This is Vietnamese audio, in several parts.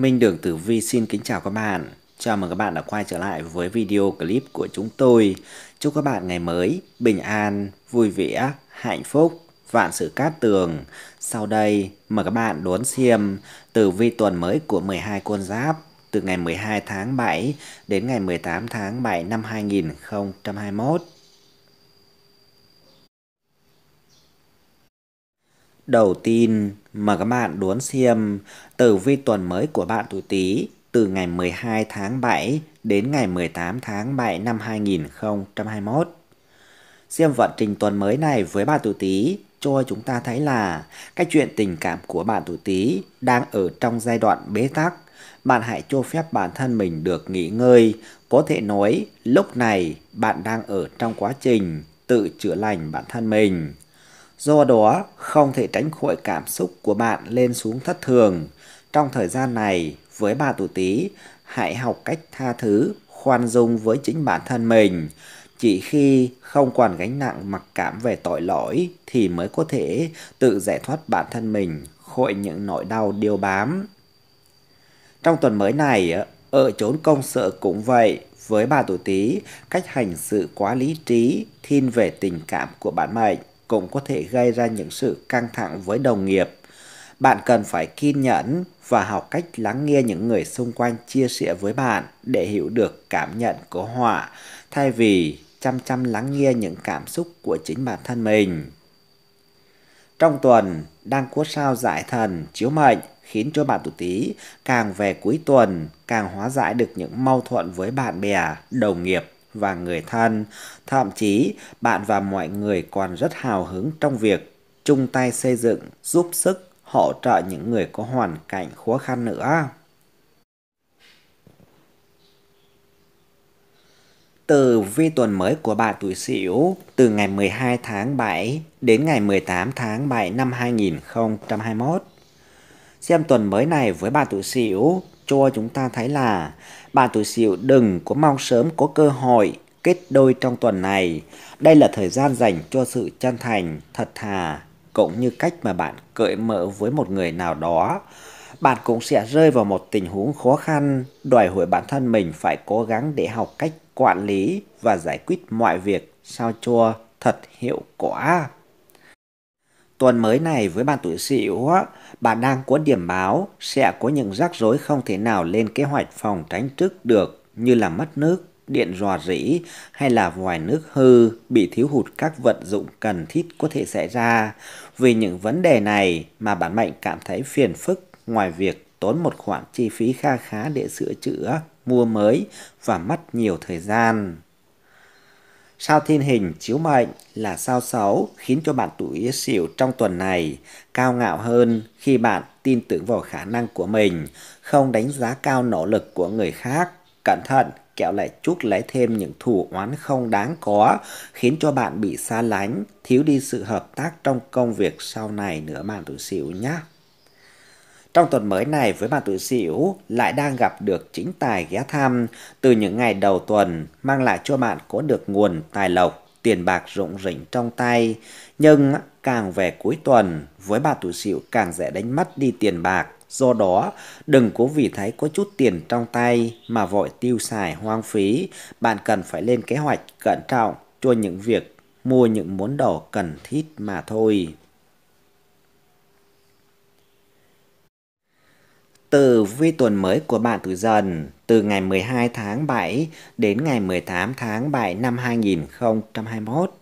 Minh Đường Tử Vi xin kính chào các bạn. Chào mừng các bạn đã quay trở lại với video clip của chúng tôi. Chúc các bạn ngày mới bình an, vui vẻ, hạnh phúc, vạn sự cát tường. Sau đây, mời các bạn đón xem tử vi tuần mới của 12 con giáp từ ngày 12 tháng 7 đến ngày 18 tháng 7 năm 2021. Đầu tiên, mời các bạn đón xem tử vi tuần mới của bạn tuổi Tý từ ngày 12 tháng 7 đến ngày 18 tháng 7 năm 2021. Xem vận trình tuần mới này với bạn tuổi Tý cho chúng ta thấy là cái chuyện tình cảm của bạn tuổi Tý đang ở trong giai đoạn bế tắc. Bạn hãy cho phép bản thân mình được nghỉ ngơi, có thể nói lúc này bạn đang ở trong quá trình tự chữa lành bản thân mình Do đó, không thể tránh khỏi cảm xúc của bạn lên xuống thất thường. Trong thời gian này, với bà tuổi Tý, hãy học cách tha thứ, khoan dung với chính bản thân mình. Chỉ khi không còn gánh nặng mặc cảm về tội lỗi thì mới có thể tự giải thoát bản thân mình khỏi những nỗi đau điều bám. Trong tuần mới này, ở chốn công sở cũng vậy, với bà tuổi Tý, cách hành sự quá lý trí, thiên về tình cảm của bản mệnh cũng có thể gây ra những sự căng thẳng với đồng nghiệp. Bạn cần phải kiên nhẫn và học cách lắng nghe những người xung quanh chia sẻ với bạn để hiểu được cảm nhận của họ, thay vì chăm chăm lắng nghe những cảm xúc của chính bản thân mình. Trong tuần, đang cốt sao giải thần, chiếu mệnh khiến cho bạn tuổi tí càng về cuối tuần càng hóa giải được những mâu thuẫn với bạn bè, đồng nghiệp và người thân. Thậm chí, bạn và mọi người còn rất hào hứng trong việc chung tay xây dựng, giúp sức, hỗ trợ những người có hoàn cảnh khó khăn nữa. Từ vi tuần mới của bạn tuổi Sửu từ ngày 12 tháng 7 đến ngày 18 tháng 7 năm 2021. Xem tuần mới này với bạn tuổi Sửu cho chúng ta thấy là bạn tuổi Sửu đừng có mong sớm có cơ hội kết đôi trong tuần này. Đây là thời gian dành cho sự chân thành, thật thà, cũng như cách mà bạn cởi mở với một người nào đó. Bạn cũng sẽ rơi vào một tình huống khó khăn, đòi hỏi bản thân mình phải cố gắng để học cách quản lý và giải quyết mọi việc sao cho thật hiệu quả. Tuần mới này với bạn tuổi Sửu, bạn đang có điểm báo sẽ có những rắc rối không thể nào lên kế hoạch phòng tránh trước được như là mất nước, điện rò rỉ hay là vòi nước hư bị thiếu hụt các vận dụng cần thiết có thể xảy ra. Vì những vấn đề này mà bạn mệnh cảm thấy phiền phức ngoài việc tốn một khoản chi phí kha khá để sửa chữa, mua mới và mất nhiều thời gian. Sao thiên hình chiếu mệnh là sao xấu khiến cho bạn tuổi Sửu trong tuần này cao ngạo hơn khi bạn tin tưởng vào khả năng của mình, không đánh giá cao nỗ lực của người khác. Cẩn thận, kẹo lại chuốc lấy thêm những thủ oán không đáng có, khiến cho bạn bị xa lánh, thiếu đi sự hợp tác trong công việc sau này nữa bạn tuổi Sửu nhé. Trong tuần mới này với màn tuổi sửu lại đang gặp được chính tài ghé thăm từ những ngày đầu tuần mang lại cho bạn có được nguồn tài lộc, tiền bạc rụng rỉnh trong tay. Nhưng càng về cuối tuần với bà tuổi sửu càng dễ đánh mất đi tiền bạc. Do đó, đừng cố vì thấy có chút tiền trong tay mà vội tiêu xài hoang phí. Bạn cần phải lên kế hoạch cẩn trọng cho những việc mua những món đồ cần thiết mà thôi. từ vi tuần mới của bạn tuổi dần từ ngày 12 tháng 7 đến ngày 18 tháng 7 năm 2021.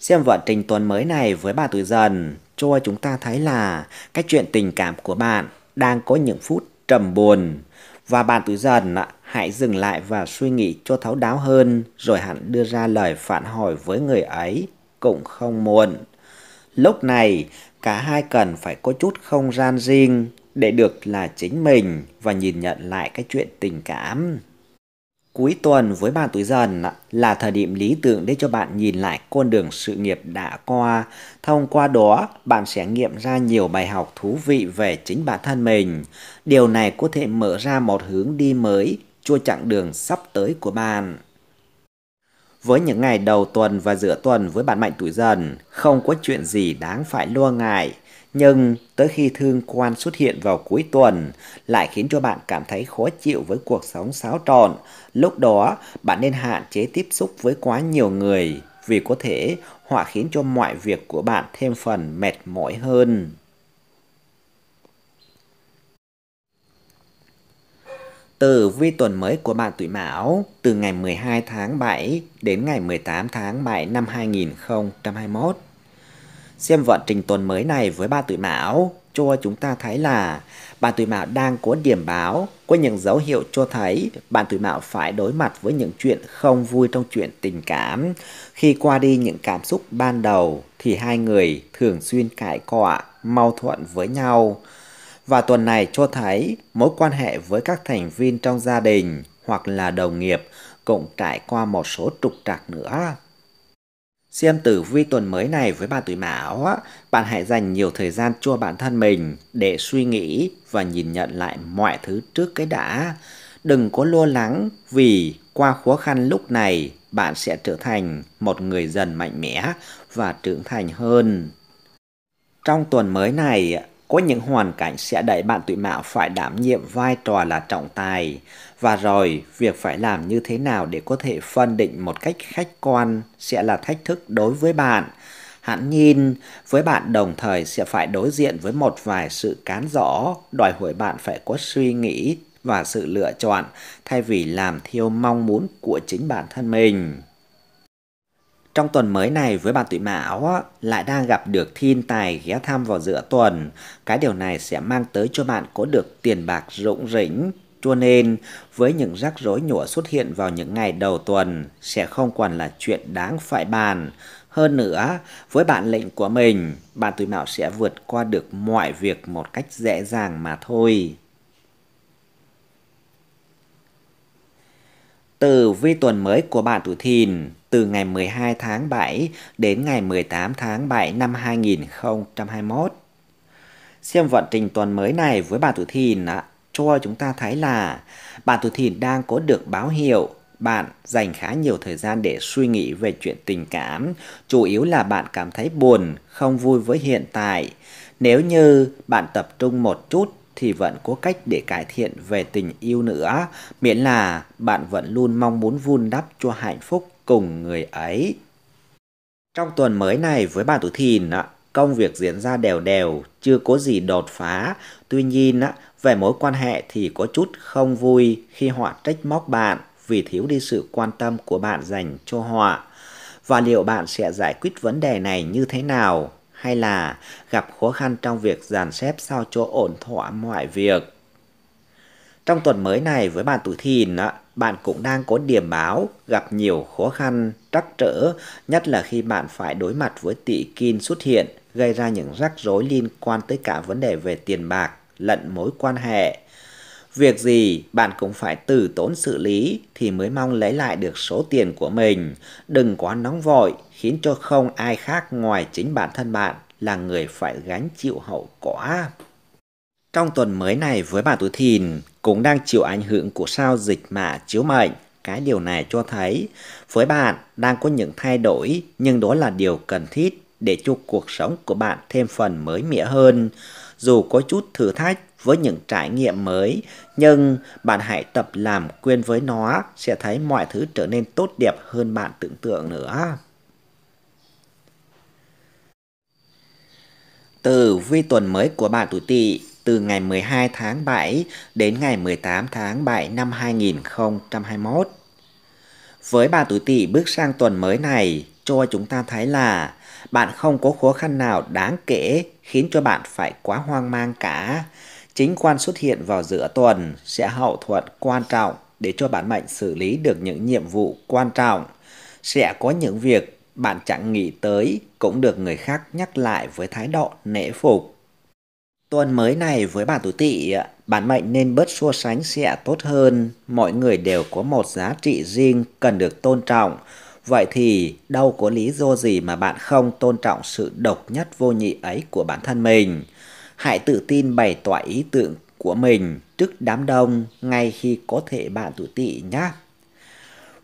Xem vận trình tuần mới này với bạn tuổi dần cho chúng ta thấy là cái chuyện tình cảm của bạn đang có những phút trầm buồn và bạn tuổi dần hãy dừng lại và suy nghĩ cho thấu đáo hơn rồi hẳn đưa ra lời phản hồi với người ấy cũng không muộn. Lúc này cả hai cần phải có chút không gian riêng để được là chính mình và nhìn nhận lại cái chuyện tình cảm. Cuối tuần với bạn tuổi dần là thời điểm lý tưởng để cho bạn nhìn lại con đường sự nghiệp đã qua. Thông qua đó, bạn sẽ nghiệm ra nhiều bài học thú vị về chính bản thân mình. Điều này có thể mở ra một hướng đi mới cho chặng đường sắp tới của bạn. Với những ngày đầu tuần và giữa tuần với bạn mạnh tuổi dần, không có chuyện gì đáng phải lo ngại nhưng tới khi thương quan xuất hiện vào cuối tuần lại khiến cho bạn cảm thấy khó chịu với cuộc sống xáo trộn. Lúc đó, bạn nên hạn chế tiếp xúc với quá nhiều người vì có thể họ khiến cho mọi việc của bạn thêm phần mệt mỏi hơn. từ vi tuần mới của bạn tuổi Mão từ ngày 12 tháng 7 đến ngày 18 tháng 7 năm 2021. Xem vận trình tuần mới này với ba tuổi Mão cho chúng ta thấy là bạn tuổi Mão đang có điểm báo, có những dấu hiệu cho thấy bạn tuổi Mão phải đối mặt với những chuyện không vui trong chuyện tình cảm. Khi qua đi những cảm xúc ban đầu thì hai người thường xuyên cãi cọ, mâu thuẫn với nhau. Và tuần này cho thấy mối quan hệ với các thành viên trong gia đình hoặc là đồng nghiệp cũng trải qua một số trục trặc nữa. Xem tử vi tuần mới này với bà tuổi mão, á, bạn hãy dành nhiều thời gian cho bản thân mình để suy nghĩ và nhìn nhận lại mọi thứ trước cái đã. Đừng có lo lắng vì qua khó khăn lúc này bạn sẽ trở thành một người dần mạnh mẽ và trưởng thành hơn. Trong tuần mới này, có những hoàn cảnh sẽ đẩy bạn tuổi mão phải đảm nhiệm vai trò là trọng tài. Và rồi, việc phải làm như thế nào để có thể phân định một cách khách quan sẽ là thách thức đối với bạn. hẳn nhìn, với bạn đồng thời sẽ phải đối diện với một vài sự cán rõ, đòi hỏi bạn phải có suy nghĩ và sự lựa chọn thay vì làm theo mong muốn của chính bản thân mình. Trong tuần mới này với bạn tuổi mão lại đang gặp được thiên tài ghé thăm vào giữa tuần. Cái điều này sẽ mang tới cho bạn có được tiền bạc rụng rỉnh. Cho nên, với những rắc rối nhỏ xuất hiện vào những ngày đầu tuần sẽ không còn là chuyện đáng phải bàn. Hơn nữa, với bản lệnh của mình, bạn tuổi mão sẽ vượt qua được mọi việc một cách dễ dàng mà thôi. Tử vi tuần mới của bạn tuổi Thìn từ ngày 12 tháng 7 đến ngày 18 tháng 7 năm 2021. Xem vận trình tuần mới này với bạn tuổi Thìn cho chúng ta thấy là bạn tuổi Thìn đang có được báo hiệu bạn dành khá nhiều thời gian để suy nghĩ về chuyện tình cảm, chủ yếu là bạn cảm thấy buồn, không vui với hiện tại. Nếu như bạn tập trung một chút thì vẫn có cách để cải thiện về tình yêu nữa, miễn là bạn vẫn luôn mong muốn vun đắp cho hạnh phúc cùng người ấy. Trong tuần mới này với bạn tuổi thìn, công việc diễn ra đều đều, chưa có gì đột phá. Tuy nhiên, về mối quan hệ thì có chút không vui khi họ trách móc bạn vì thiếu đi sự quan tâm của bạn dành cho họ. Và liệu bạn sẽ giải quyết vấn đề này như thế nào? hay là gặp khó khăn trong việc dàn xếp sao cho ổn thỏa mọi việc. Trong tuần mới này với bạn tuổi thìn, bạn cũng đang có điểm báo gặp nhiều khó khăn, trắc trở, nhất là khi bạn phải đối mặt với tỷ kin xuất hiện, gây ra những rắc rối liên quan tới cả vấn đề về tiền bạc lẫn mối quan hệ. Việc gì bạn cũng phải từ tốn xử lý thì mới mong lấy lại được số tiền của mình. Đừng quá nóng vội khiến cho không ai khác ngoài chính bản thân bạn là người phải gánh chịu hậu quả. Trong tuần mới này với bà tuổi thìn cũng đang chịu ảnh hưởng của sao dịch mạ chiếu mệnh. Cái điều này cho thấy với bạn đang có những thay đổi nhưng đó là điều cần thiết để cho cuộc sống của bạn thêm phần mới mẻ hơn. Dù có chút thử thách với những trải nghiệm mới, nhưng bạn hãy tập làm quen với nó sẽ thấy mọi thứ trở nên tốt đẹp hơn bạn tưởng tượng nữa. Từ vi tuần mới của bạn tuổi Tỵ từ ngày 12 tháng 7 đến ngày 18 tháng 7 năm 2021. Với bạn tuổi Tỵ bước sang tuần mới này cho chúng ta thấy là bạn không có khó khăn nào đáng kể khiến cho bạn phải quá hoang mang cả chính quan xuất hiện vào giữa tuần sẽ hậu thuận quan trọng để cho bản mệnh xử lý được những nhiệm vụ quan trọng. Sẽ có những việc bạn chẳng nghĩ tới cũng được người khác nhắc lại với thái độ nể phục. Tuần mới này với bạn tuổi tỵ, bản mệnh nên bớt so sánh sẽ tốt hơn. Mọi người đều có một giá trị riêng cần được tôn trọng. Vậy thì đâu có lý do gì mà bạn không tôn trọng sự độc nhất vô nhị ấy của bản thân mình? Hãy tự tin bày tỏ ý tưởng của mình trước đám đông ngay khi có thể bạn tuổi tỵ nhé.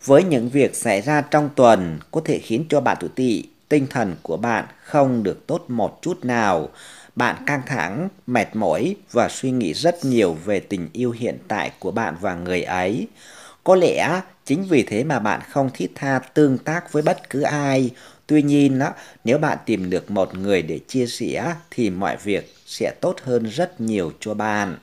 Với những việc xảy ra trong tuần có thể khiến cho bạn tuổi tỵ tinh thần của bạn không được tốt một chút nào. Bạn căng thẳng, mệt mỏi và suy nghĩ rất nhiều về tình yêu hiện tại của bạn và người ấy. Có lẽ chính vì thế mà bạn không thiết tha tương tác với bất cứ ai. Tuy nhiên, nếu bạn tìm được một người để chia sẻ thì mọi việc sẽ tốt hơn rất nhiều cho bạn.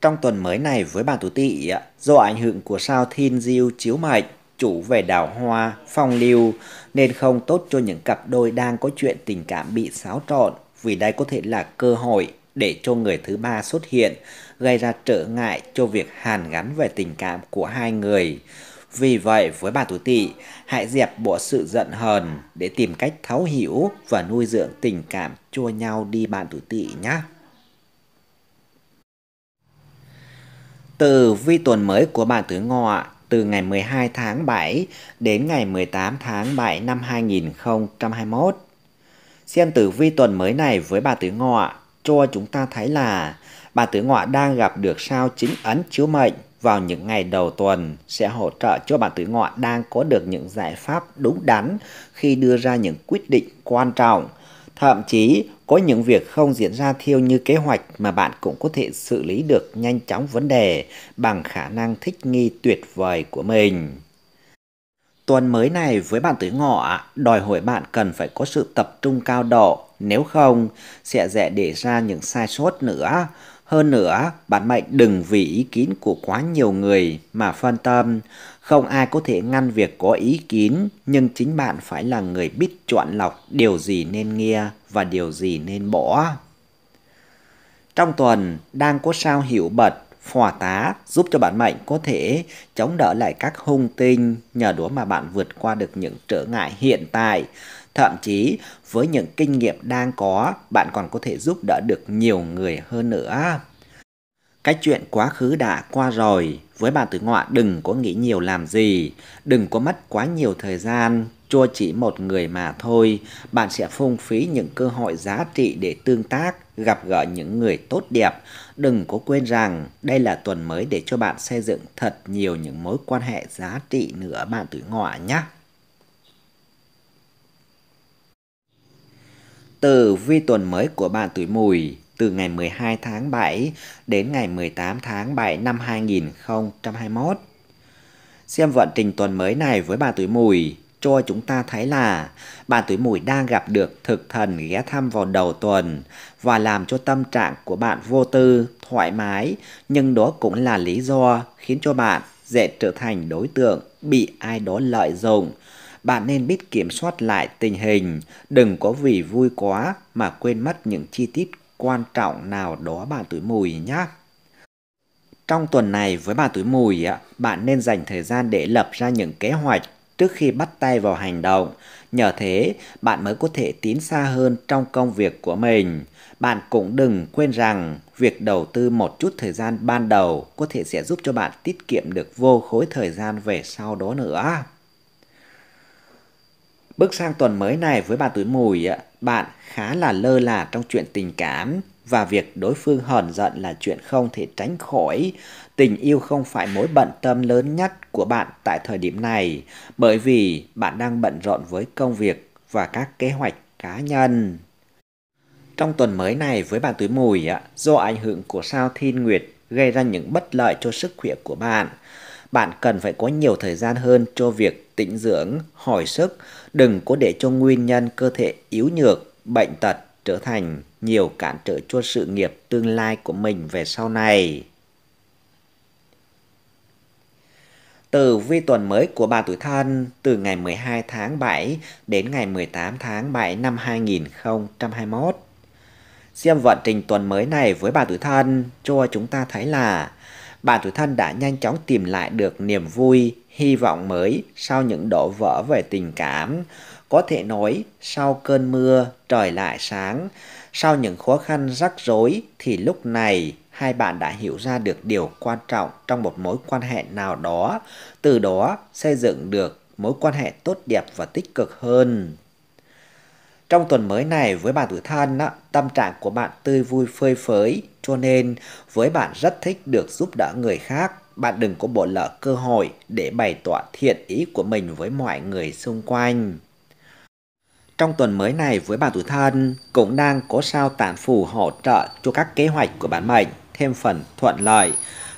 Trong tuần mới này với bạn tuổi tỵ, do ảnh hưởng của sao Thiên Diêu chiếu mệnh, chủ về đào hoa, phong lưu nên không tốt cho những cặp đôi đang có chuyện tình cảm bị xáo trộn vì đây có thể là cơ hội để cho người thứ ba xuất hiện, gây ra trở ngại cho việc hàn gắn về tình cảm của hai người. Vì vậy, với bà tuổi tỵ hãy dẹp bộ sự giận hờn để tìm cách thấu hiểu và nuôi dưỡng tình cảm chua nhau đi bạn tuổi tỵ nhé. Từ vi tuần mới của bạn tuổi Ngọ từ ngày 12 tháng 7 đến ngày 18 tháng 7 năm 2021. Xem tử vi tuần mới này với bà tuổi Ngọ cho chúng ta thấy là bà tuổi Ngọ đang gặp được sao chính ấn chiếu mệnh vào những ngày đầu tuần sẽ hỗ trợ cho bạn tuổi ngọ đang có được những giải pháp đúng đắn khi đưa ra những quyết định quan trọng. Thậm chí có những việc không diễn ra theo như kế hoạch mà bạn cũng có thể xử lý được nhanh chóng vấn đề bằng khả năng thích nghi tuyệt vời của mình. Tuần mới này với bạn tuổi ngọ đòi hỏi bạn cần phải có sự tập trung cao độ, nếu không sẽ dễ để ra những sai sót nữa. Hơn nữa, bạn mạnh đừng vì ý kiến của quá nhiều người mà phân tâm. Không ai có thể ngăn việc có ý kiến, nhưng chính bạn phải là người biết chọn lọc điều gì nên nghe và điều gì nên bỏ. Trong tuần, đang có sao hiểu bật phò tá giúp cho bạn mệnh có thể chống đỡ lại các hung tinh nhờ đó mà bạn vượt qua được những trở ngại hiện tại thậm chí với những kinh nghiệm đang có bạn còn có thể giúp đỡ được nhiều người hơn nữa cái chuyện quá khứ đã qua rồi với bạn tử ngọa đừng có nghĩ nhiều làm gì đừng có mất quá nhiều thời gian cho chỉ một người mà thôi, bạn sẽ phung phí những cơ hội giá trị để tương tác, gặp gỡ những người tốt đẹp. Đừng có quên rằng đây là tuần mới để cho bạn xây dựng thật nhiều những mối quan hệ giá trị nữa bạn tuổi ngọ nhé. Từ vi tuần mới của bạn tuổi mùi từ ngày 12 tháng 7 đến ngày 18 tháng 7 năm 2021. Xem vận trình tuần mới này với bạn tuổi mùi cho chúng ta thấy là bạn tuổi mùi đang gặp được thực thần ghé thăm vào đầu tuần và làm cho tâm trạng của bạn vô tư, thoải mái, nhưng đó cũng là lý do khiến cho bạn dễ trở thành đối tượng bị ai đó lợi dụng. Bạn nên biết kiểm soát lại tình hình, đừng có vì vui quá mà quên mất những chi tiết quan trọng nào đó bạn tuổi mùi nhé. Trong tuần này với bạn tuổi mùi, bạn nên dành thời gian để lập ra những kế hoạch trước khi bắt tay vào hành động. Nhờ thế, bạn mới có thể tiến xa hơn trong công việc của mình. Bạn cũng đừng quên rằng việc đầu tư một chút thời gian ban đầu có thể sẽ giúp cho bạn tiết kiệm được vô khối thời gian về sau đó nữa. Bước sang tuần mới này với bà tuổi mùi, bạn khá là lơ là trong chuyện tình cảm, và việc đối phương hờn giận là chuyện không thể tránh khỏi. Tình yêu không phải mối bận tâm lớn nhất của bạn tại thời điểm này, bởi vì bạn đang bận rộn với công việc và các kế hoạch cá nhân. Trong tuần mới này với bạn túi mùi, do ảnh hưởng của sao thiên nguyệt gây ra những bất lợi cho sức khỏe của bạn, bạn cần phải có nhiều thời gian hơn cho việc tĩnh dưỡng, hồi sức, đừng có để cho nguyên nhân cơ thể yếu nhược, bệnh tật trở thành nhiều cản trở cho sự nghiệp tương lai của mình về sau này. Từ vi tuần mới của bà tuổi thân từ ngày 12 tháng 7 đến ngày 18 tháng 7 năm 2021. Xem vận trình tuần mới này với bà tuổi thân cho chúng ta thấy là bà tuổi thân đã nhanh chóng tìm lại được niềm vui, hy vọng mới sau những đổ vỡ về tình cảm, có thể nói, sau cơn mưa, trời lại sáng. Sau những khó khăn rắc rối thì lúc này hai bạn đã hiểu ra được điều quan trọng trong một mối quan hệ nào đó, từ đó xây dựng được mối quan hệ tốt đẹp và tích cực hơn. Trong tuần mới này với bạn tuổi thân, tâm trạng của bạn tươi vui phơi phới, cho nên với bạn rất thích được giúp đỡ người khác. Bạn đừng có bỏ lỡ cơ hội để bày tỏ thiện ý của mình với mọi người xung quanh trong tuần mới này với bạn tuổi thân cũng đang có sao tản phù hỗ trợ cho các kế hoạch của bạn mệnh thêm phần thuận lợi.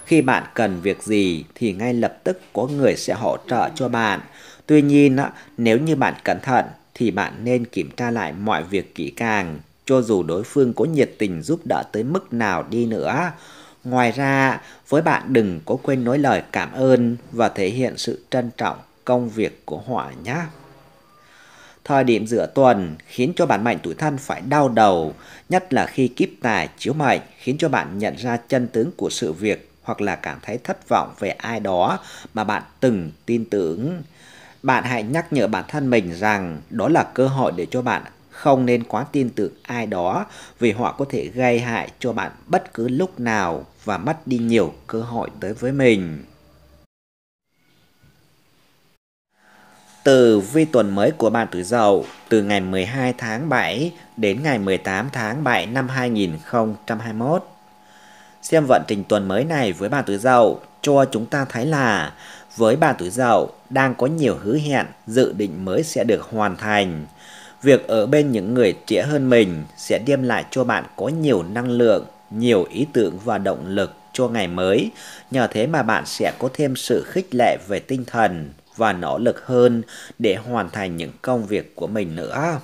Khi bạn cần việc gì thì ngay lập tức có người sẽ hỗ trợ cho bạn. Tuy nhiên, nếu như bạn cẩn thận thì bạn nên kiểm tra lại mọi việc kỹ càng, cho dù đối phương có nhiệt tình giúp đỡ tới mức nào đi nữa. Ngoài ra, với bạn đừng có quên nói lời cảm ơn và thể hiện sự trân trọng công việc của họ nhé. Thời điểm giữa tuần khiến cho bạn mệnh tuổi thân phải đau đầu, nhất là khi kiếp tài chiếu mệnh khiến cho bạn nhận ra chân tướng của sự việc hoặc là cảm thấy thất vọng về ai đó mà bạn từng tin tưởng. Bạn hãy nhắc nhở bản thân mình rằng đó là cơ hội để cho bạn không nên quá tin tưởng ai đó vì họ có thể gây hại cho bạn bất cứ lúc nào và mất đi nhiều cơ hội tới với mình. Từ vi tuần mới của bạn tuổi Dậu từ ngày 12 tháng 7 đến ngày 18 tháng 7 năm 2021. Xem vận trình tuần mới này với bạn tuổi Dậu cho chúng ta thấy là với bạn tuổi Dậu đang có nhiều hứa hẹn, dự định mới sẽ được hoàn thành. Việc ở bên những người trẻ hơn mình sẽ đem lại cho bạn có nhiều năng lượng, nhiều ý tưởng và động lực cho ngày mới. Nhờ thế mà bạn sẽ có thêm sự khích lệ về tinh thần và nỗ lực hơn để hoàn thành những công việc của mình nữa.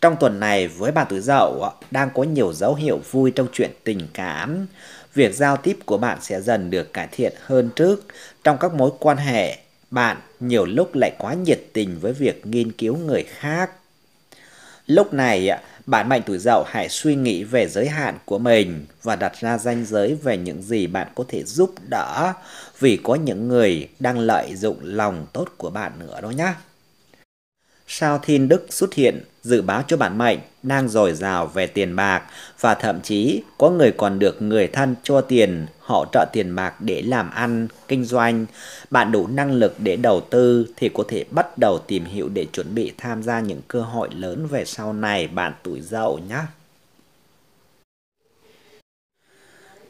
Trong tuần này với bạn tuổi dậu đang có nhiều dấu hiệu vui trong chuyện tình cảm. Việc giao tiếp của bạn sẽ dần được cải thiện hơn trước trong các mối quan hệ. Bạn nhiều lúc lại quá nhiệt tình với việc nghiên cứu người khác. Lúc này bạn mạnh tuổi dậu hãy suy nghĩ về giới hạn của mình và đặt ra ranh giới về những gì bạn có thể giúp đỡ vì có những người đang lợi dụng lòng tốt của bạn nữa đó nhé sao thiên đức xuất hiện dự báo cho bạn mệnh đang dồi dào về tiền bạc và thậm chí có người còn được người thân cho tiền họ trợ tiền bạc để làm ăn, kinh doanh. Bạn đủ năng lực để đầu tư thì có thể bắt đầu tìm hiểu để chuẩn bị tham gia những cơ hội lớn về sau này bạn tuổi dậu nhé.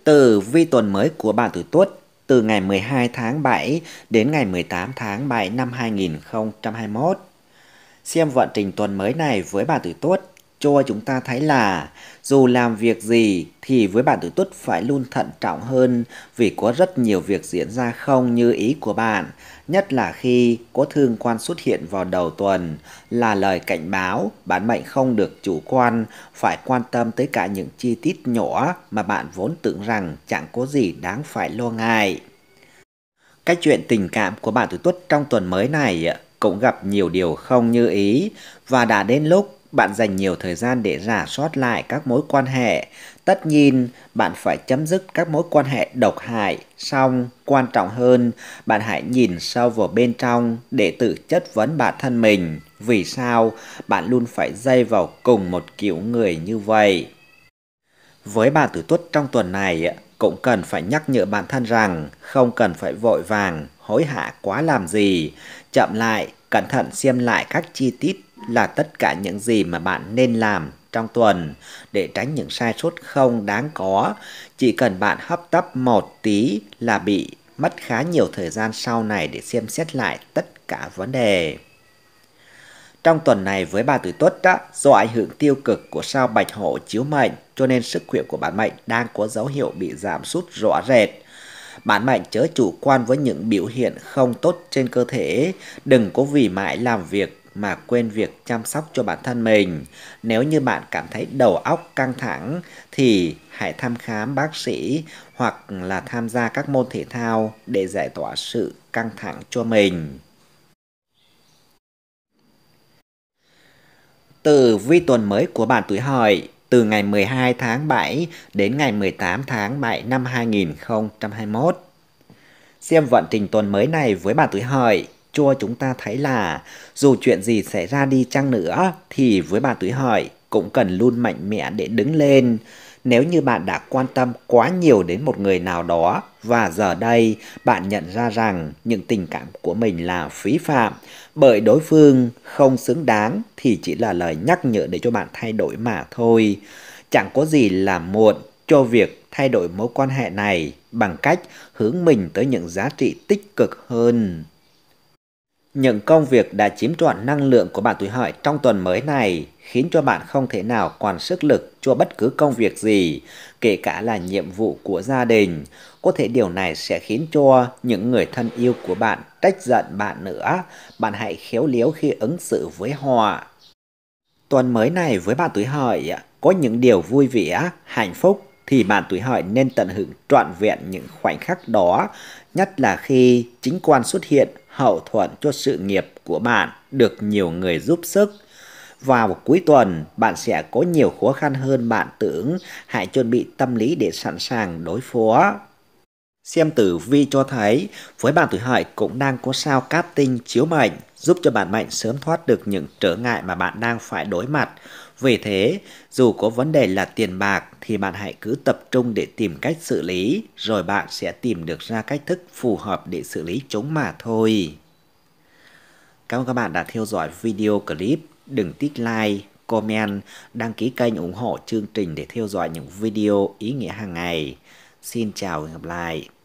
Từ vi tuần mới của bạn tuổi tuất từ ngày 12 tháng 7 đến ngày 18 tháng 7 năm 2021 Xem vận trình tuần mới này với bà tuổi Tuất cho chúng ta thấy là dù làm việc gì thì với bạn tuổi tuất phải luôn thận trọng hơn vì có rất nhiều việc diễn ra không như ý của bạn, nhất là khi có thương quan xuất hiện vào đầu tuần là lời cảnh báo bạn mệnh không được chủ quan, phải quan tâm tới cả những chi tiết nhỏ mà bạn vốn tưởng rằng chẳng có gì đáng phải lo ngại. Cái chuyện tình cảm của bạn tuổi tuất trong tuần mới này cũng gặp nhiều điều không như ý và đã đến lúc bạn dành nhiều thời gian để rà soát lại các mối quan hệ. Tất nhiên, bạn phải chấm dứt các mối quan hệ độc hại, song quan trọng hơn, bạn hãy nhìn sâu vào bên trong để tự chất vấn bản thân mình, vì sao bạn luôn phải dây vào cùng một kiểu người như vậy. Với bạn tử tuất trong tuần này, cũng cần phải nhắc nhở bản thân rằng không cần phải vội vàng, hối hả quá làm gì, chậm lại Cẩn thận xem lại các chi tiết là tất cả những gì mà bạn nên làm trong tuần để tránh những sai sót không đáng có. Chỉ cần bạn hấp tấp một tí là bị mất khá nhiều thời gian sau này để xem xét lại tất cả vấn đề. Trong tuần này với bà tuổi tuất đó, do ảnh hưởng tiêu cực của sao bạch hổ chiếu mệnh, cho nên sức khỏe của bạn mệnh đang có dấu hiệu bị giảm sút rõ rệt. Bạn mạnh chớ chủ quan với những biểu hiện không tốt trên cơ thể, đừng có vì mãi làm việc mà quên việc chăm sóc cho bản thân mình. Nếu như bạn cảm thấy đầu óc căng thẳng thì hãy thăm khám bác sĩ hoặc là tham gia các môn thể thao để giải tỏa sự căng thẳng cho mình. Từ vi tuần mới của bạn tuổi hợi từ ngày 12 tháng 7 đến ngày 18 tháng 7 năm 2021. Xem vận trình tuần mới này với bà tuổi hợi, cho chúng ta thấy là dù chuyện gì xảy ra đi chăng nữa thì với bà tuổi hợi cũng cần luôn mạnh mẽ để đứng lên. Nếu như bạn đã quan tâm quá nhiều đến một người nào đó và giờ đây bạn nhận ra rằng những tình cảm của mình là phí phạm bởi đối phương không xứng đáng thì chỉ là lời nhắc nhở để cho bạn thay đổi mà thôi. Chẳng có gì là muộn cho việc thay đổi mối quan hệ này bằng cách hướng mình tới những giá trị tích cực hơn. Những công việc đã chiếm trọn năng lượng của bạn tuổi hợi trong tuần mới này khiến cho bạn không thể nào còn sức lực cho bất cứ công việc gì, kể cả là nhiệm vụ của gia đình. Có thể điều này sẽ khiến cho những người thân yêu của bạn trách giận bạn nữa. Bạn hãy khéo léo khi ứng xử với họ. Tuần mới này với bạn tuổi hợi có những điều vui vẻ, hạnh phúc thì bạn tuổi hợi nên tận hưởng trọn vẹn những khoảnh khắc đó, nhất là khi chính quan xuất hiện hậu thuận cho sự nghiệp của bạn được nhiều người giúp sức. Vào cuối tuần, bạn sẽ có nhiều khó khăn hơn bạn tưởng, hãy chuẩn bị tâm lý để sẵn sàng đối phó. Xem tử vi cho thấy, với bạn tuổi hợi cũng đang có sao cát tinh chiếu mệnh, giúp cho bạn mệnh sớm thoát được những trở ngại mà bạn đang phải đối mặt. Vì thế, dù có vấn đề là tiền bạc thì bạn hãy cứ tập trung để tìm cách xử lý, rồi bạn sẽ tìm được ra cách thức phù hợp để xử lý chúng mà thôi. Cảm ơn các bạn đã theo dõi video clip. Đừng tích like, comment, đăng ký kênh ủng hộ chương trình để theo dõi những video ý nghĩa hàng ngày. Xin chào và hẹn gặp lại.